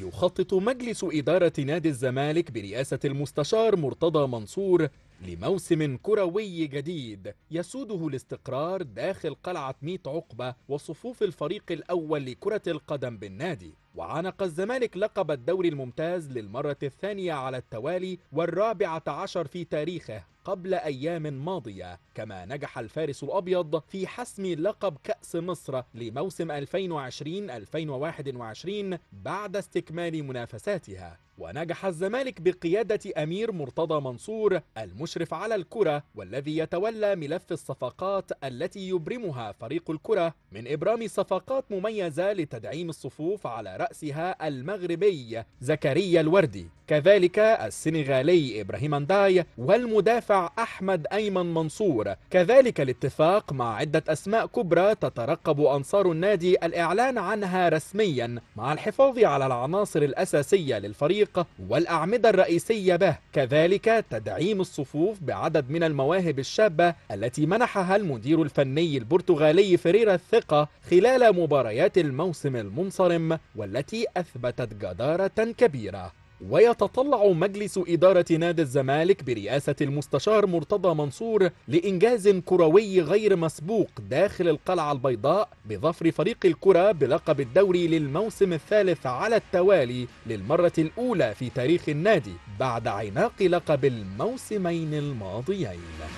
يخطط مجلس إدارة نادي الزمالك برئاسة المستشار مرتضى منصور لموسم كروي جديد يسوده الاستقرار داخل قلعة ميت عقبة وصفوف الفريق الأول لكرة القدم بالنادي وعانق الزمالك لقب الدوري الممتاز للمرة الثانية على التوالي والرابعة عشر في تاريخه قبل أيام ماضية كما نجح الفارس الأبيض في حسم لقب كأس مصر لموسم 2020-2021 بعد استكمال منافساتها ونجح الزمالك بقيادة أمير مرتضى منصور المشرف على الكرة والذي يتولى ملف الصفقات التي يبرمها فريق الكرة من إبرام صفقات مميزة لتدعيم الصفوف على رأسها المغربي زكريا الوردي كذلك السنغالي إبراهيم أنداي والمدافع أحمد أيمن منصور كذلك الاتفاق مع عدة أسماء كبرى تترقب أنصار النادي الإعلان عنها رسميا مع الحفاظ على العناصر الأساسية للفريق الطريق والأعمدة الرئيسية به كذلك تدعيم الصفوف بعدد من المواهب الشابة التي منحها المدير الفني البرتغالي فريرا الثقة خلال مباريات الموسم المنصرم والتي أثبتت جدارة كبيرة ويتطلع مجلس إدارة نادي الزمالك برئاسة المستشار مرتضى منصور لإنجاز كروي غير مسبوق داخل القلعة البيضاء بظفر فريق الكرة بلقب الدوري للموسم الثالث على التوالي للمرة الأولى في تاريخ النادي بعد عناق لقب الموسمين الماضيين